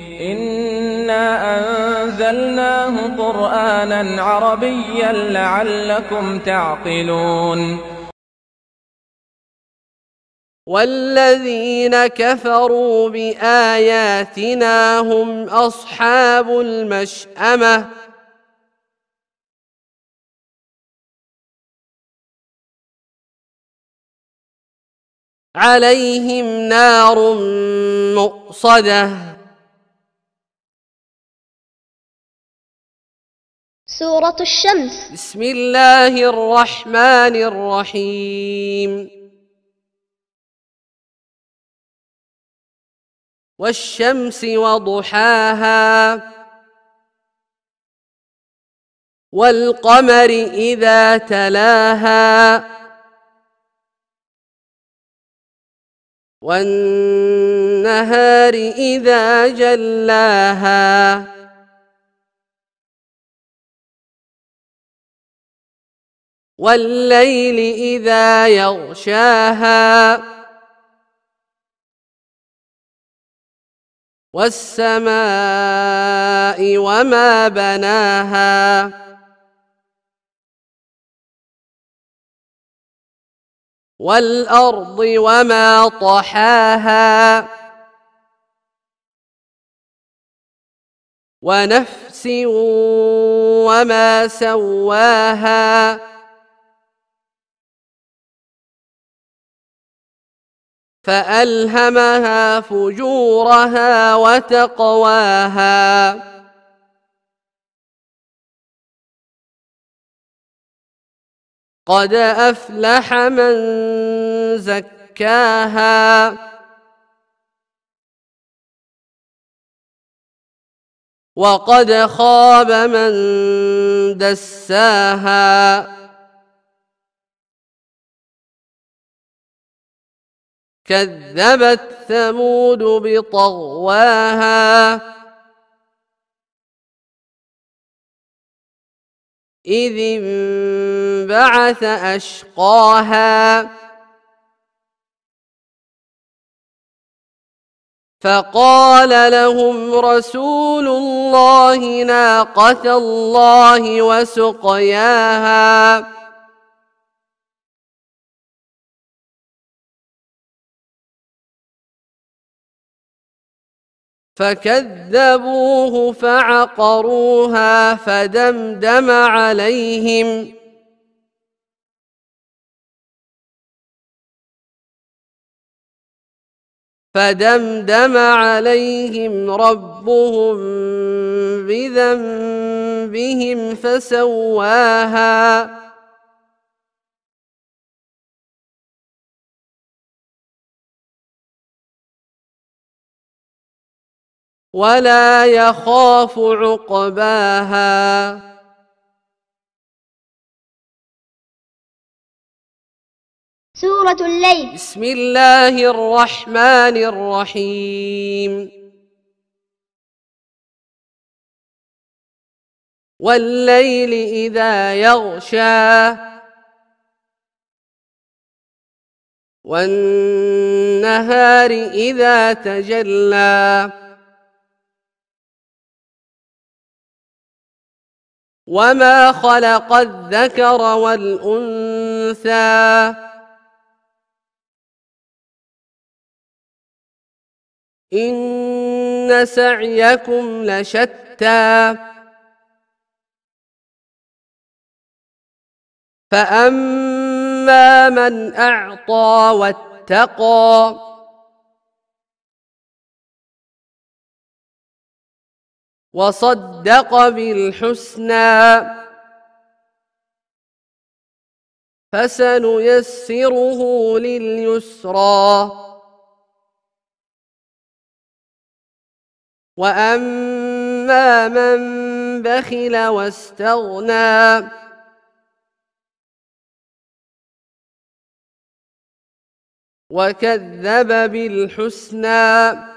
إنا أنزلناه قرآنا عربيا لعلكم تعقلون والذين كفروا بآياتنا هم أصحاب المشأمة عليهم نار مؤصده سورة الشمس بسم الله الرحمن الرحيم والشمس وضحاها والقمر إذا تلاها والنهار إذا جلاها والليل اذا يغشاها والسماء وما بناها والارض وما طحاها ونفس وما سواها فألهمها فجورها وتقواها قد أفلح من زكاها وقد خاب من دساها كذبت ثمود بطغواها إذ انبعث أشقاها فقال لهم رسول الله ناقة الله وسقياها فكذبوه فعقروها فدمدم عليهم فدمدم عليهم ربهم بذنبهم فسواها ولا يخاف عقباها سورة الليل بسم الله الرحمن الرحيم والليل إذا يغشى والنهار إذا تجلى وما خلق الذكر والانثى ان سعيكم لشتى فاما من اعطى واتقى وصدق بالحسنى فسنيسره لليسرى واما من بخل واستغنى وكذب بالحسنى